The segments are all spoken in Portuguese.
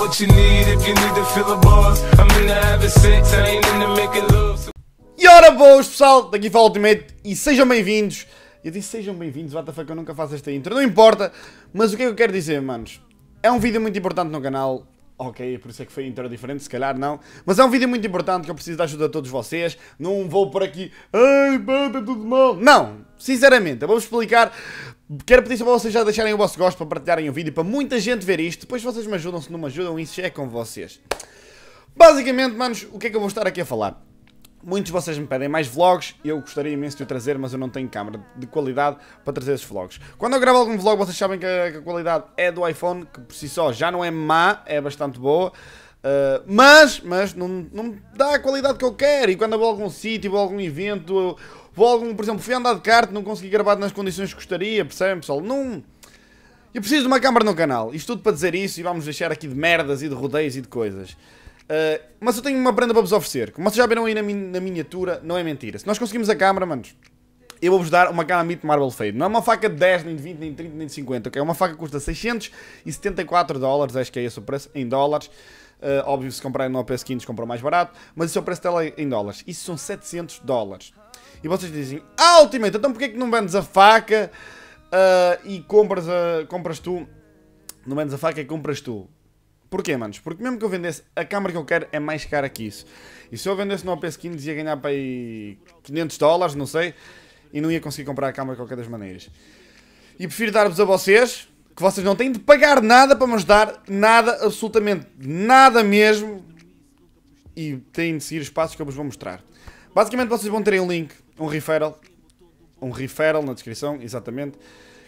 what you need if you need to feel a boss. I'm in the having sex, I ain't making love. E ora boas pessoal, daqui fala Ultimate e sejam bem-vindos. Eu disse sejam bem-vindos, WTF, eu nunca faço esta intro, não importa. Mas o que é que eu quero dizer, manos? É um vídeo muito importante no canal, Ok, por isso é que foi inteiro diferente, se calhar não. Mas é um vídeo muito importante que eu preciso da ajuda de todos vocês. Não vou por aqui, ai, banda, é tudo mal. Não, sinceramente, eu vou explicar. Quero pedir para vocês já deixarem o vosso gosto para partilharem o vídeo, para muita gente ver isto. Depois vocês me ajudam, se não me ajudam, isso é com vocês. Basicamente, manos, o que é que eu vou estar aqui a falar? Muitos de vocês me pedem mais vlogs, e eu gostaria imenso de o trazer, mas eu não tenho câmera de qualidade para trazer esses vlogs. Quando eu gravo algum vlog, vocês sabem que a, que a qualidade é do iPhone, que por si só já não é má, é bastante boa. Uh, mas, mas não, não dá a qualidade que eu quero. E quando eu vou a algum sítio, vou a algum evento, vou a algum, por exemplo, fui andar de kart, não consegui gravar nas condições que gostaria, percebem, pessoal? Não. Eu preciso de uma câmera no canal. Isto tudo para dizer isso e vamos deixar aqui de merdas e de rodeios e de coisas. Ah, mas eu tenho uma prenda para vos oferecer. Como vocês já viram aí na, min na miniatura, não é mentira. Se nós conseguimos a câmara, manos, eu vou-vos dar uma Gama Meat Marble Fade. Não é uma faca de 10, nem de 20, nem de 30, nem de 50, ok? É uma faca que custa 674 dólares, acho que é esse o preço, em dólares. Uh, óbvio, se comprarem no OPS 500, compram mais barato, mas isso é o preço dela em dólares. Isso são 700 dólares. E vocês dizem, ah, Ultimate, então porquê que não vendes a faca uh, e compras, a, compras tu... Não vendes a faca e compras tu Porquê, manos? Porque mesmo que eu vendesse, a câmara que eu quero é mais cara que isso. E se eu vendesse no OPS15 ia ganhar para aí 500 dólares, não sei, e não ia conseguir comprar a câmara de qualquer das maneiras. E prefiro dar-vos a vocês, que vocês não têm de pagar nada para me ajudar, nada, absolutamente nada mesmo, e têm de seguir os passos que eu vos vou mostrar. Basicamente vocês vão terem um link, um referral, um referral na descrição, exatamente,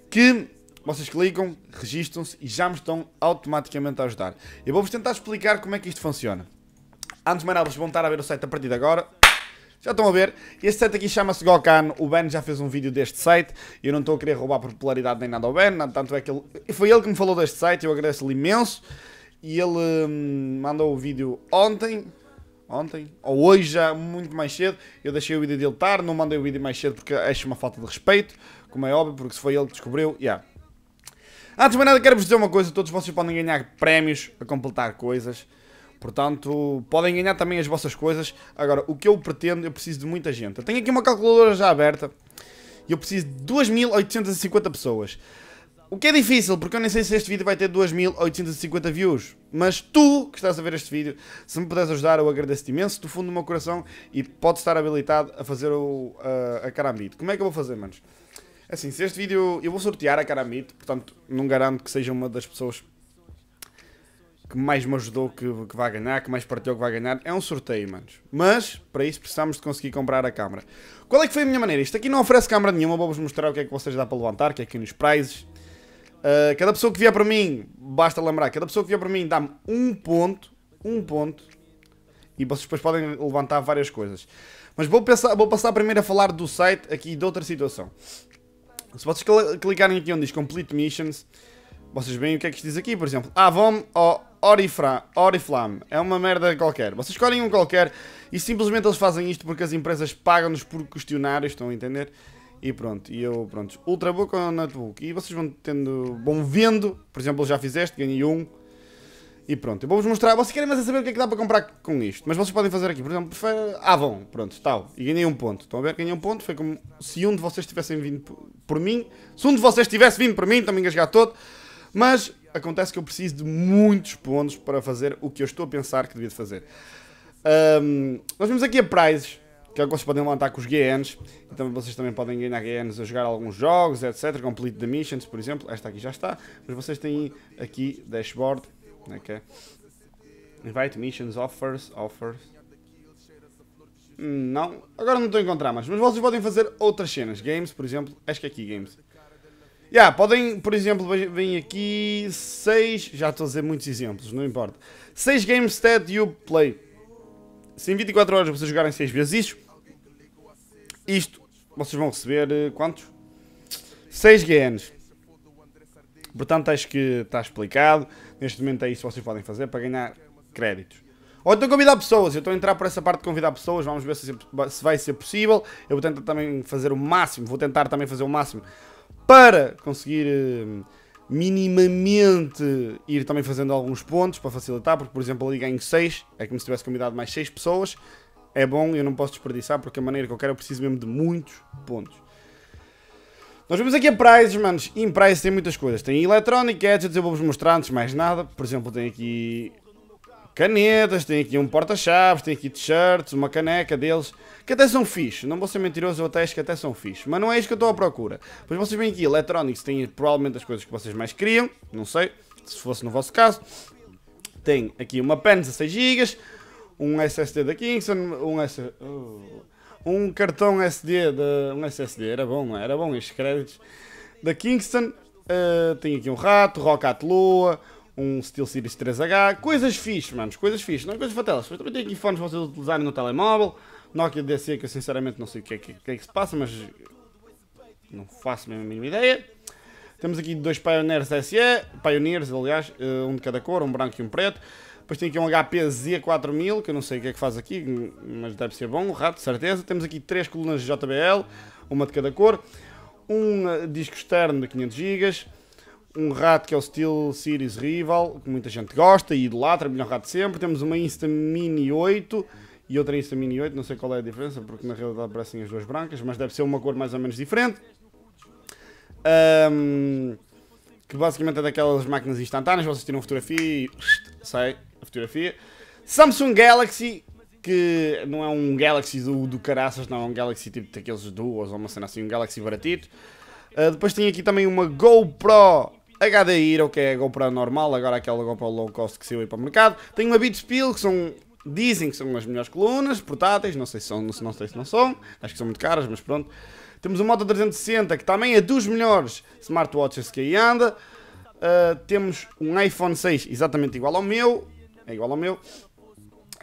que vocês clicam, registram-se e já me estão automaticamente a ajudar. Eu vou-vos tentar explicar como é que isto funciona. Antes de mais nada, vocês vão estar a ver o site a partir de agora. Já estão a ver? Este site aqui chama-se Gokano, o Ben já fez um vídeo deste site, eu não estou a querer roubar popularidade nem nada ao Ben, tanto é que ele... Foi ele que me falou deste site, eu agradeço-lhe imenso, e ele hum, mandou o vídeo ontem, ontem, ou hoje já, muito mais cedo, eu deixei o vídeo dele estar, não mandei o vídeo mais cedo porque acho uma falta de respeito, como é óbvio, porque se foi ele que descobriu, já. Yeah. Ah, antes de mais nada, quero-vos dizer uma coisa: todos vocês podem ganhar prémios a completar coisas. Portanto, podem ganhar também as vossas coisas. Agora, o que eu pretendo, eu preciso de muita gente. Eu tenho aqui uma calculadora já aberta e eu preciso de 2.850 pessoas. O que é difícil, porque eu nem sei se este vídeo vai ter 2.850 views. Mas tu, que estás a ver este vídeo, se me puderes ajudar, eu agradeço-te imenso do fundo do meu coração e podes estar habilitado a fazer o, a, a carambito. Como é que eu vou fazer, manos? É assim, se este vídeo. Eu vou sortear a Caramito, portanto, não garanto que seja uma das pessoas que mais me ajudou que, que vai ganhar, que mais partilhou que vai ganhar. É um sorteio, manos. Mas, para isso, precisamos de conseguir comprar a câmara. Qual é que foi a minha maneira? Isto aqui não oferece câmara nenhuma, vou-vos mostrar o que é que vocês dá para levantar, que é aqui nos prizes. Uh, cada pessoa que vier para mim, basta lembrar, cada pessoa que vier para mim dá-me um ponto, um ponto, e vocês depois podem levantar várias coisas. Mas vou, pensar, vou passar primeiro a falar do site aqui de outra situação. Se vocês clicarem aqui onde diz Complete Missions, vocês veem o que é que isto diz aqui, por exemplo. Ah, vão ao Orifra, Oriflam. É uma merda qualquer. Vocês escolhem um qualquer e simplesmente eles fazem isto porque as empresas pagam-nos por questionários, estão a entender? E pronto, e eu, pronto, Ultrabook ou Netbook? E vocês vão tendo, vão vendo, por exemplo, já fizeste, ganhei um, e pronto, eu vou-vos mostrar. Vocês querem mais é saber o que é que dá para comprar com isto. Mas vocês podem fazer aqui, por exemplo, prefere... ah, vão, pronto, tal. E ganhei um ponto. Estão a ver? Ganhei um ponto. Foi como se um de vocês tivessem vindo por mim. Se um de vocês tivesse vindo por mim, também me engasgar todo. Mas acontece que eu preciso de muitos pontos para fazer o que eu estou a pensar que devia fazer. Um, nós vimos aqui a prizes, que é o que vocês podem levantar com os GNs. Então vocês também podem ganhar GNs a jogar alguns jogos, etc. Complete the missions, por exemplo. Esta aqui já está. Mas vocês têm aqui dashboard Okay. Invite missions, offers, offers. Hum, não, agora não estou a encontrar mais. Mas vocês podem fazer outras cenas. Games, por exemplo. Acho que é aqui, games. Já, yeah, podem, por exemplo, vem aqui 6. Já estou a dizer muitos exemplos, não importa. 6 games that you play. Se em 24 horas vocês jogarem 6 vezes isto, isto, vocês vão receber eh, quantos? 6 GNs. Portanto, acho que está explicado. Neste momento é isso que vocês podem fazer para ganhar créditos. Ou então convidar pessoas, eu estou a entrar por essa parte de convidar pessoas, vamos ver se, se vai ser possível. Eu vou tentar também fazer o máximo, vou tentar também fazer o máximo para conseguir eh, minimamente ir também fazendo alguns pontos para facilitar, porque por exemplo ali ganho 6, é, é como se tivesse convidado mais 6 pessoas. É bom, eu não posso desperdiçar, porque a maneira que eu quero eu preciso mesmo de muitos pontos. Nós vemos aqui a Prizes, manos, e em Prizes tem muitas coisas. Tem eletrónica, Gadgets, eu vou-vos mostrar antes mais nada. Por exemplo, tem aqui canetas, tem aqui um porta-chaves, tem aqui t-shirts, uma caneca deles, que até são fixe, não vou ser mentiroso, eu até acho que até são fixe, mas não é isso que eu estou à procura. Pois vocês vêm aqui, Electronics tem provavelmente as coisas que vocês mais queriam, não sei, se fosse no vosso caso. Tem aqui uma pen de 6 GB, um SSD da Kingston, um SSD... Oh. Uh, um cartão SD, de, um SSD, era bom, é? era bom estes créditos, da Kingston. Uh, eh, tenho aqui um rato, Rock at Lua, um Steelseries 3H, coisas fixe, manos, coisas fixe, não é coisas fatelas. Mas também tenho aqui fones para vocês utilizarem no telemóvel, Nokia DC, que eu sinceramente não sei o que é que, que, é que se passa, mas não faço mesmo a mínima ideia. Temos aqui dois Pioneers SE, Pioneers aliás, eh, um de cada cor, um branco e um preto. Depois tem aqui um HPZ 4000, que eu não sei o que é que faz aqui, mas deve ser bom, um rato, certeza. Temos aqui três colunas de JBL, uma de cada cor. Um eh, disco externo de 500 GB. Um rato que é o Steel Series Rival, que muita gente gosta e idolatra, melhor rato sempre. Temos uma Insta Mini 8 e outra Insta Mini 8, não sei qual é a diferença, porque na realidade parecem as duas brancas, mas deve ser uma cor mais ou menos diferente. Um, que basicamente é daquelas máquinas instantâneas, vocês tiram fotografia e sai fotografia. Samsung Galaxy, que não é um Galaxy do, do caraças, não, é um Galaxy tipo daqueles duas ou uma cena assim, um Galaxy baratito. Uh, depois tem aqui também uma GoPro HD Hero, que é a GoPro normal, agora aquela GoPro low cost que saiu aí para o mercado. Tem uma Pill que são dizem que são as melhores colunas portáteis, não sei se são, não, não sei se não são, acho que são muito caras, mas pronto. Temos o Moto 360, que também é dos melhores smartwatches que aí anda. Uh, temos um iPhone 6 exatamente igual ao meu, é igual ao meu.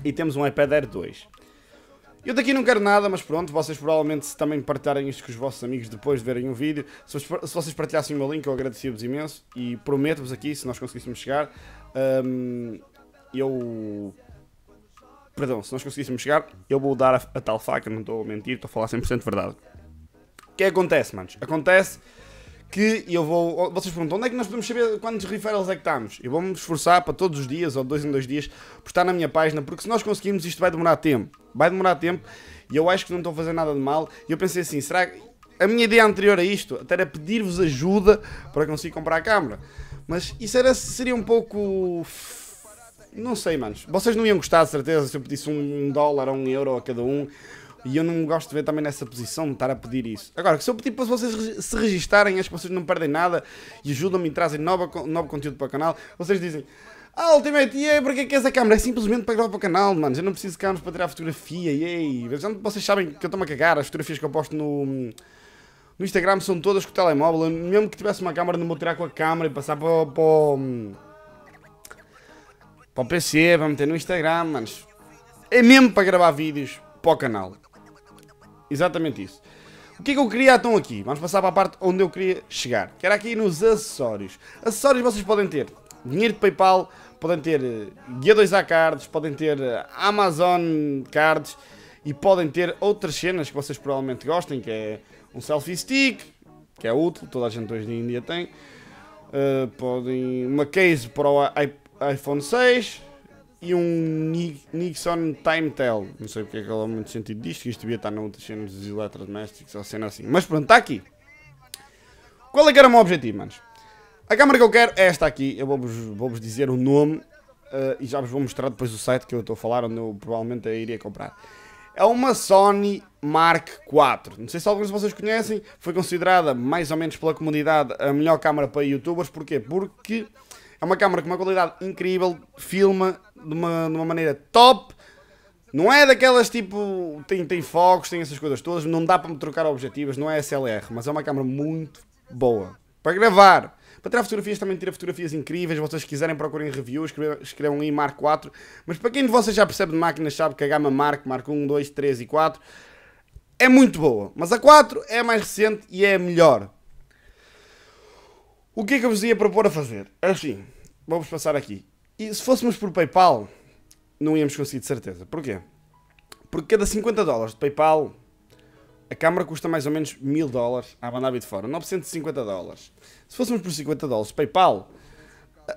E temos um iPad Air 2. Eu daqui não quero nada, mas pronto, vocês provavelmente se também partilharem isto com os vossos amigos depois de verem o vídeo, se, vocês partilhassem o meu link eu agradecia-vos imenso e prometo-vos aqui, se nós conseguíssemos chegar, hum, eu... Perdão, se nós conseguíssemos chegar, eu vou dar a, a tal faca, não estou a mentir, estou a falar 100% verdade. O é que acontece, manos? Acontece que eu vou. Vocês perguntam onde é que nós podemos saber quantos referrals é que estamos? Eu vou-me esforçar para todos os dias ou dois em dois dias postar na minha página, porque se nós conseguirmos isto vai demorar tempo. Vai demorar tempo e eu acho que não estou a fazer nada de mal. E eu pensei assim, será que. A minha ideia anterior a isto até era pedir-vos ajuda para conseguir comprar a câmera. Mas isso era, seria um pouco. Não sei, manos. Vocês não iam gostar, de certeza, se eu pedisse um dólar ou um euro a cada um e eu não gosto de ver também nessa posição de estar a pedir isso. Agora, se eu pedir para vocês se registarem, acho que vocês não perdem nada e ajudam-me e trazem novo novo conteúdo para o canal. Vocês dizem, ah, Ultimate, e aí, porquê que é que essa câmera? É simplesmente para gravar para o canal, mano. Eu não preciso de câmeras para tirar fotografia, e aí. Vocês sabem que eu estou-me a cagar. As fotografias que eu posto no, no Instagram são todas com o telemóvel. Eu, mesmo que tivesse uma câmera, não vou tirar com a câmera e passar para, para, para, para o PC, para meter no Instagram, mano. É mesmo para gravar vídeos para o canal. Exatamente isso. O que é que eu queria então aqui? Vamos passar para a parte onde eu queria chegar. Que era aqui nos acessórios. Acessórios vocês podem ter dinheiro de Paypal, podem ter eh, Guia 2A cards, podem ter eh, Amazon cards e podem ter outras cenas que vocês provavelmente gostem, que é um selfie stick, que é útil, toda a gente hoje em dia tem. Uh, podem uma case para o iPhone 6, e um Nixon Timetail. Não sei porque é que ela é muito sentido disto, que isto devia estar noutras cenas dos eletrodomésticos ou cena assim. Mas pronto, está aqui. Qual é que era o meu objetivo, manos? A câmera que eu quero é esta aqui. Eu vou-vos vou -vos dizer o nome uh, e já vos vou mostrar depois o site que eu estou a falar, onde eu provavelmente a iria comprar. É uma Sony Mark IV. Não sei se alguns de vocês conhecem. Foi considerada, mais ou menos pela comunidade, a melhor câmera para youtubers. Porquê? Porque é uma câmera com uma qualidade incrível, filma de uma, de uma maneira top. Não é daquelas tipo. Tem, tem focos, tem essas coisas todas. Não dá para me trocar objetivos, não é SLR, mas é uma câmera muito boa. Para gravar, para tirar fotografias, também tira fotografias incríveis. Vocês quiserem, procurem reviews, escrevam aí Mark 4. Mas para quem de vocês já percebe de máquinas, sabe que a gama Mark, Mark 1, 2, 3 e 4 é muito boa. Mas a 4 é a mais recente e é a melhor. O que é que eu vos ia propor a fazer? É assim, vamos passar aqui. E se fôssemos por PayPal, não íamos conseguir de certeza. Porquê? Porque cada 50 dólares de PayPal, a câmara custa mais ou menos 1000 dólares à banda de fora, 950 dólares. Se fôssemos por 50 dólares de PayPal,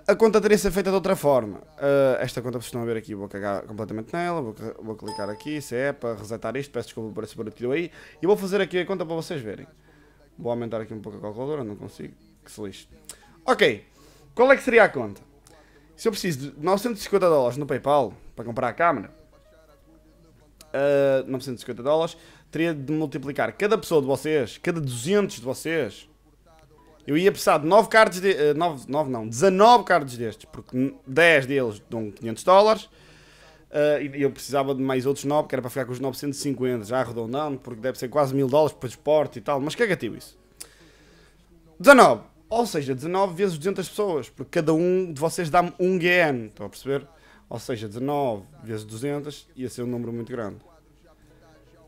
a conta teria ser feita de outra forma. Uh, esta conta vocês estão a ver aqui, vou cagar completamente nela, vou, vou clicar aqui, se é para resetar isto, peço desculpa por esse barulho aí, e vou fazer aqui a conta para vocês verem. Vou aumentar aqui um pouco a calculadora, não consigo. Que se lixe. Ok. Qual é que seria a conta? Se eu preciso de 950 dólares no PayPal para comprar a câmera, uh, 950 dólares, teria de multiplicar cada pessoa de vocês, cada 200 de vocês. Eu ia precisar de 9 cards, de, uh, 9, 9 não, 19 cards destes, porque 10 deles dão 500 dólares. Uh, e eu precisava de mais outros 9, que era para ficar com os 950, já arredondando, porque deve ser quase 1000 dólares para esporte e tal, mas que gatilho é isso. 19. Ou seja, 19 vezes 200 pessoas, porque cada um de vocês dá-me um GN, estão a perceber? Ou seja, 19 vezes 200 ia ser um número muito grande.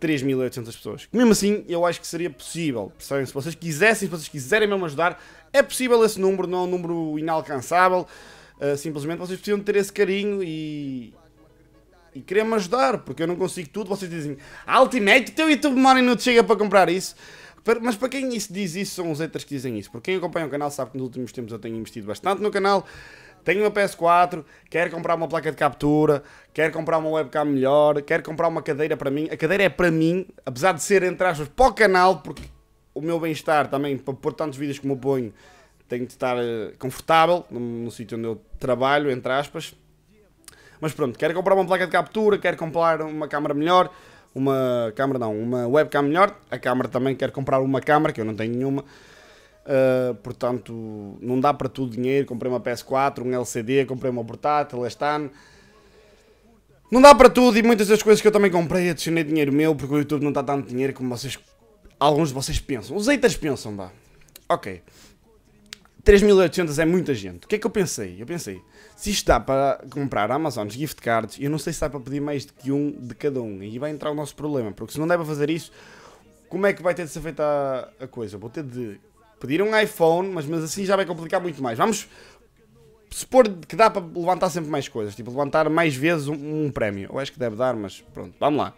3.800 pessoas. Mesmo assim, eu acho que seria possível. Percebem? Se vocês quisessem, se vocês quiserem mesmo ajudar, é possível esse número, não é um número inalcançável. Uh, simplesmente vocês precisam ter esse carinho e. E querer-me ajudar, porque eu não consigo tudo. Vocês dizem, Ultimate, o teu YouTube Money não te chega para comprar isso. Mas para quem isso diz isso, são os haters que dizem isso. Porque quem acompanha o canal sabe que nos últimos tempos eu tenho investido bastante no canal. Tenho uma PS4, quero comprar uma placa de captura, quero comprar uma webcam melhor, quero comprar uma cadeira para mim. A cadeira é para mim, apesar de ser, entre aspas, para o canal, porque o meu bem-estar também, para pôr tantos vídeos como eu ponho, tenho de estar eh, confortável no, no sítio onde eu trabalho, entre aspas. Mas pronto, quero comprar uma placa de captura, quero comprar uma câmera melhor, uma câmera não, uma webcam melhor. A câmera também quer comprar uma câmera, que eu não tenho nenhuma. Uh, portanto, não dá para tudo dinheiro. Comprei uma PS4, um LCD, comprei uma portátil este ano. Não dá para tudo e muitas das coisas que eu também comprei adicionei dinheiro meu porque o YouTube não está tanto dinheiro como vocês, alguns de vocês pensam. Os haters pensam, vá. Ok. 3.800 é muita gente. O que é que eu pensei? Eu pensei, se isto dá para comprar Amazon gift cards, eu não sei se dá para pedir mais do que um de cada um. E vai entrar o nosso problema, porque se não der para fazer isso, como é que vai ter de ser feita a, coisa? Vou ter de pedir um iPhone, mas, mas assim já vai complicar muito mais. Vamos supor que dá para levantar sempre mais coisas, tipo levantar mais vezes um, um prémio. Eu acho que deve dar, mas pronto, vamos lá.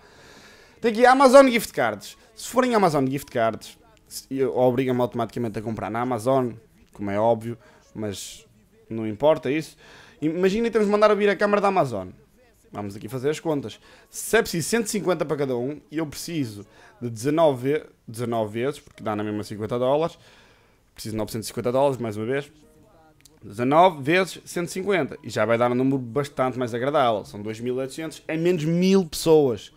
Tem aqui Amazon gift cards. Se forem Amazon gift cards, obriga-me automaticamente a comprar na Amazon como é óbvio, mas não importa isso. Imaginem temos de mandar abrir a Câmara da Amazon. Vamos aqui fazer as contas. Se é preciso 150 para cada um, e eu preciso de 19, 19 vezes, porque dá na mesma 50 dólares, preciso de 950 dólares, mais uma vez. 19 vezes 150. E já vai dar um número bastante mais agradável. São 2.800 em é menos 1.000 pessoas.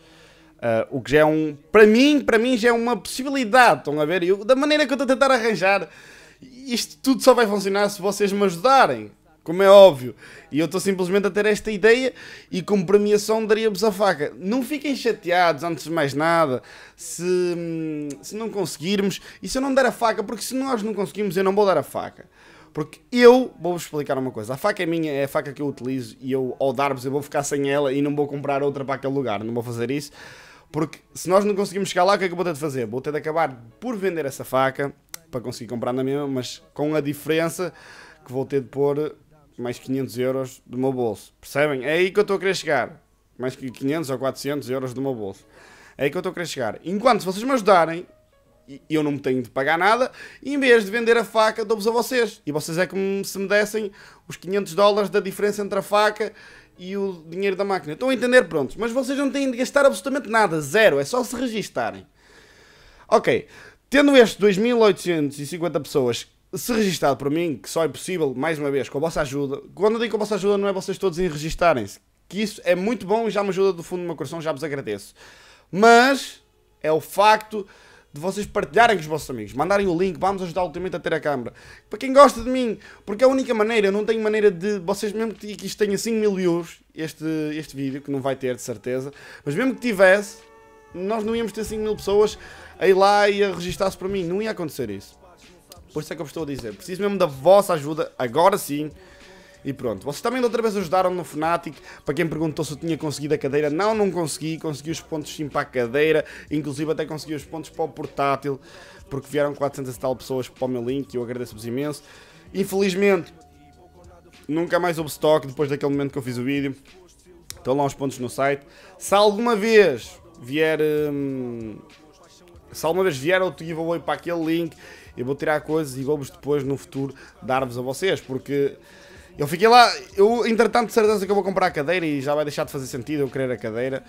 Uh, o que já é um. Para mim, para mim já é uma possibilidade. Estão a ver? Eu, da maneira que eu estou a tentar arranjar isto tudo só vai funcionar se vocês me ajudarem, como é óbvio. E eu estou simplesmente a ter esta ideia e como premiação daria-vos a faca. Não fiquem chateados, antes de mais nada, se, se não conseguirmos e se eu não der a faca, porque se nós não conseguimos, eu não vou dar a faca. Porque eu vou-vos explicar uma coisa. A faca é minha, é a faca que eu utilizo e eu, ao dar-vos, eu vou ficar sem ela e não vou comprar outra para aquele lugar. Não vou fazer isso. Porque se nós não conseguimos chegar lá, o que é que eu vou ter de fazer? Vou ter de acabar por vender essa faca para conseguir comprar na mesma, mas com a diferença que vou ter de pôr mais 500 euros do meu bolso. Percebem? É aí que eu estou a querer chegar. Mais que 500 ou 400 euros do meu bolso. É aí que eu estou a querer chegar. Enquanto se vocês me ajudarem, eu não me tenho de pagar nada, em vez de vender a faca, dou-vos a vocês. E vocês é que se me dessem os 500 dólares da diferença entre a faca e o dinheiro da máquina. Estão a entender? Prontos. Mas vocês não têm de gastar absolutamente nada. Zero. É só se registarem. Ok. Tendo estes 2.850 pessoas se registado por mim, que só é possível, mais uma vez, com a vossa ajuda. Quando eu digo com a vossa ajuda, não é vocês todos em registarem-se. Que isso é muito bom e já me ajuda do fundo do meu coração, já vos agradeço. Mas é o facto de vocês partilharem com os vossos amigos, mandarem o link, vamos ajudar ultimamente a ter a câmara. Para quem gosta de mim, porque é a única maneira, eu não tenho maneira de. Vocês, mesmo que isto tenha 5 mil views, este, este vídeo, que não vai ter de certeza, mas mesmo que tivesse, nós não íamos ter 5 mil pessoas a ir lá e a registar-se para mim. Não ia acontecer isso. Por isso é que eu vos estou a dizer. Preciso mesmo da vossa ajuda, agora sim. E pronto, vocês também outra vez ajudaram no Fnatic, para quem perguntou se eu tinha conseguido a cadeira, não, não consegui, consegui os pontos sim para a cadeira, inclusive até consegui os pontos para o portátil, porque vieram 400 e tal pessoas para o meu link, e eu agradeço-vos imenso. Infelizmente, nunca mais houve stock depois daquele momento que eu fiz o vídeo, estão lá os pontos no site. Se alguma vez vier... Hum, se alguma vez vier outro giveaway para aquele link, eu vou tirar coisas e vou-vos depois no futuro dar-vos a vocês, porque eu fiquei lá, eu entretanto certeza que eu vou comprar a cadeira e já vai deixar de fazer sentido eu querer a cadeira.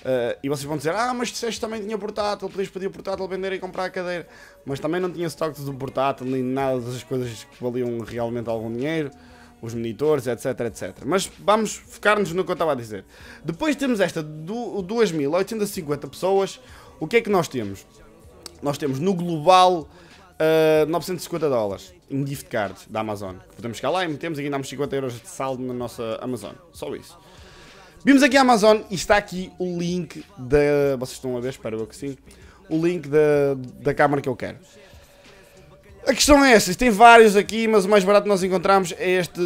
Uh, e vocês vão dizer, ah, mas disseste também tinha portátil, podias pedir o portátil, vender e comprar a cadeira. Mas também não tinha estoque do portátil, nem nada das coisas que valiam realmente algum dinheiro, os monitores, etc, etc. Mas vamos focar-nos no que eu estava a dizer. Depois temos esta, do, 2.850 pessoas, o que é que nós temos? nós temos no global uh, eh, 950 dólares em gift card da Amazon. Podemos chegar lá e metemos aqui damos 50 euros de saldo na nossa Amazon. Só isso. Vimos aqui a Amazon e está aqui o link da. Vocês estão a ver? Espero eu que sim. O link da, da câmara que eu quero. A questão é esta, tem vários aqui, mas o mais barato que nós encontramos é este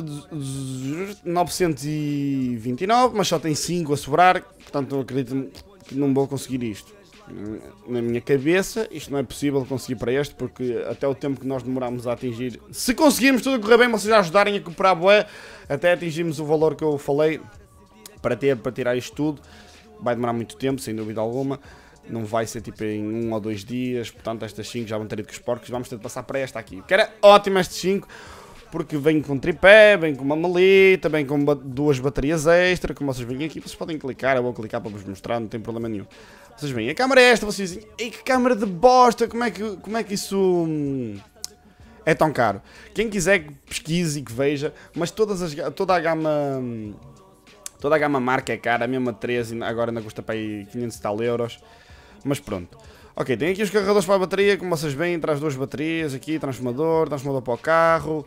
929, mas só tem 5 a sobrar, portanto acredito que não vou conseguir isto na minha cabeça, isto não é possível conseguir para este, porque até o tempo que nós demorámos a atingir, se conseguirmos tudo correr bem, vocês ajudarem a comprar a boé, até atingirmos o valor que eu falei para ter, para tirar isto tudo, vai demorar muito tempo, sem dúvida alguma. Não vai ser tipo em um ou dois dias, portanto estas 5 já vão ter ido com os porcos, vamos ter de passar para esta aqui. Que era ótimo estas 5, porque vem com tripé, vem com uma maleta, vem com duas baterias extra, como vocês veem aqui, vocês podem clicar, eu vou clicar para vos mostrar, não tem problema nenhum. Vocês veem, a câmera é esta, vocês dizem, que câmera de bosta, como é que, como é que isso hum, é tão caro? Quem quiser que pesquise e que veja, mas todas as, toda a gama... Hum, toda a gama marca é cara, a mesma 13 agora ainda custa para aí 500 tal euros. Mas pronto. Ok, tem aqui os carregadores para a bateria, como vocês veem, traz duas baterias aqui, transformador, transformador para o carro,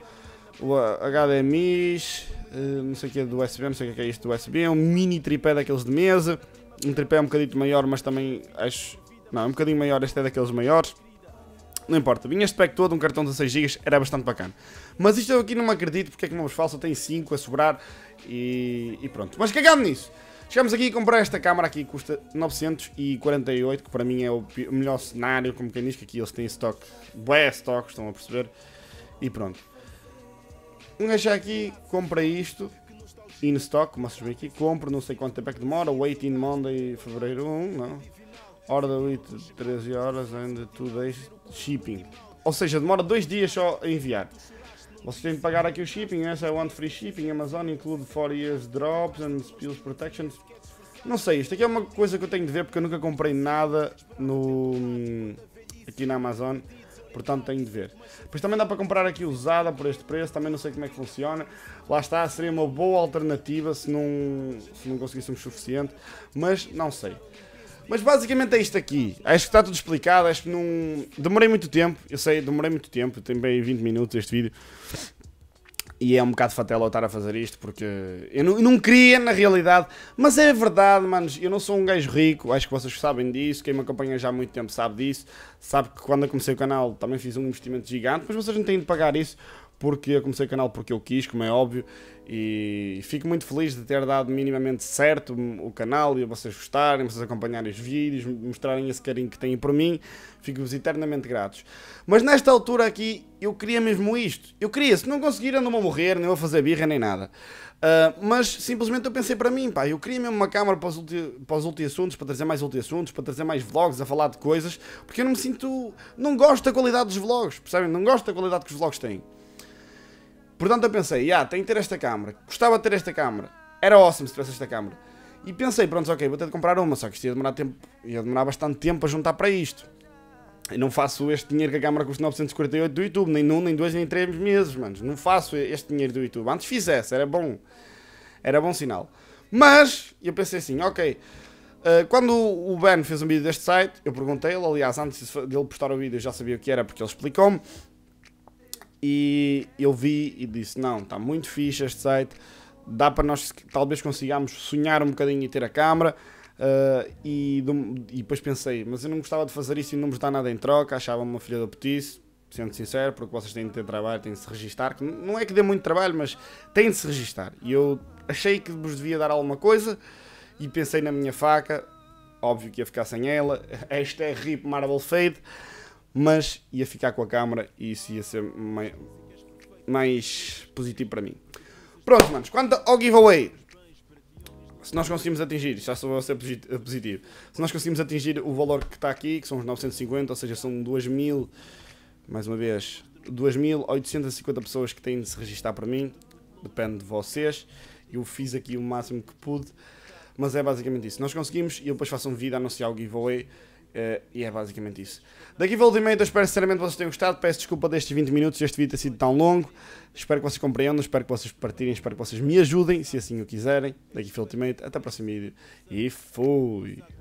o HDMI, eh, não sei o que é do USB, não sei o que é isto do USB, é um mini tripé daqueles de mesa. Um tripé é um bocadinho maior, mas também acho... Não, é um bocadinho maior, este é daqueles maiores. Não importa, vinha este pack todo, um cartão de 16 GB, era bastante bacana. Mas isto eu aqui não me acredito, porque é que não falo, só tem 5 a sobrar e, e pronto. Mas cagando nisso, chegamos aqui e comprei esta câmara aqui, custa 948, que para mim é o melhor cenário, como quem diz, que aqui eles têm stock, bué stock, estão a perceber. E pronto. Um gajo aqui compra isto, in stock, uma surpresa aqui, compro, não sei quanto tempo é que demora, waiting Monday, fevereiro 1, não? Order with 13 horas and 2 days shipping. Ou seja, demora 2 dias só a enviar. Vocês têm de pagar aqui o shipping, essa é want free shipping, Amazon include 4 years drops and spills protection. Não sei, isto aqui é uma coisa que eu tenho de ver porque eu nunca comprei nada no hum, aqui na Amazon. Portanto, tenho de ver. Pois também dá para comprar aqui usada por este preço, também não sei como é que funciona. Lá está, seria uma boa alternativa se não, se não conseguíssemos suficiente, mas não sei. Mas basicamente é isto aqui. Acho que está tudo explicado, acho que não... Demorei muito tempo, eu sei, demorei muito tempo, tem bem 20 minutos este vídeo. E é um bocado fatela eu estar a fazer isto, porque eu não, eu não queria, na realidade. Mas é verdade, manos. Eu não sou um gajo rico, acho que vocês sabem disso. Quem me acompanha já há muito tempo sabe disso. Sabe que quando eu comecei o canal também fiz um investimento gigante, mas vocês não têm de pagar isso, porque eu comecei o canal porque eu quis, como é óbvio. E fico muito feliz de ter dado minimamente certo o canal e vocês gostarem, vocês acompanharem os vídeos, mostrarem esse carinho que têm por mim. Fico-vos eternamente gratos. Mas nesta altura aqui eu queria mesmo isto. Eu queria, se não conseguir, não vou morrer, nem vou fazer birra, nem nada. Uh, mas simplesmente eu pensei para mim, pá, eu queria mesmo uma câmara para os, ulti, para os ulti assuntos, para trazer mais ulti assuntos, para trazer mais vlogs a falar de coisas, porque eu não me sinto. Não gosto da qualidade dos vlogs, percebem? Não gosto da qualidade que os vlogs têm. Portanto, eu pensei, ah, tenho que ter esta câmara. Gostava de ter esta câmara. Era awesome se tivesse esta câmara. E pensei, pronto, ok, vou ter de comprar uma, só que isto ia demorar, tempo, ia demorar bastante tempo a juntar para isto. Eu não faço este dinheiro que a câmara custa 948 do YouTube, nem num, nem dois, nem três meses, mano. Não faço este dinheiro do YouTube. Antes fizesse, era bom. Era bom sinal. Mas, eu pensei assim, ok. Uh, quando o Ben fez um vídeo deste site, eu perguntei-lhe, aliás, antes dele postar o vídeo eu já sabia o que era porque ele explicou-me. E eu vi e disse, não, está muito fixe este site, dá para nós talvez consigamos sonhar um bocadinho e ter a câmara. Uh, e, de, e, depois pensei, mas eu não gostava de fazer isso e não vos dá nada em troca, achava uma filha do petice sendo sincero, porque vocês têm de ter trabalho, têm de se registar, que não é que dê muito trabalho, mas têm de se registar. E eu achei que vos devia dar alguma coisa e pensei na minha faca, óbvio que ia ficar sem ela, esta é RIP Marvel Fade, mas ia ficar com a câmera e isso ia ser mais, mais positivo para mim. Pronto, manos, quanto ao giveaway, se nós conseguimos atingir, já sou a ser positivo, se nós conseguimos atingir o valor que está aqui, que são os 950, ou seja, são 2000, mais uma vez, 2850 pessoas que têm de se registrar para mim, depende de vocês, eu fiz aqui o máximo que pude, mas é basicamente isso. Nós conseguimos e eu depois faço um vídeo a anunciar o giveaway Uh, e é basicamente isso. Daqui para o último eu espero sinceramente que vocês tenham gostado. Peço desculpa destes 20 minutos, este vídeo ter sido tão longo. Espero que vocês compreendam, espero que vocês partirem, espero que vocês me ajudem, se assim o quiserem. Daqui para o Ultimate, até o próximo vídeo. E fui!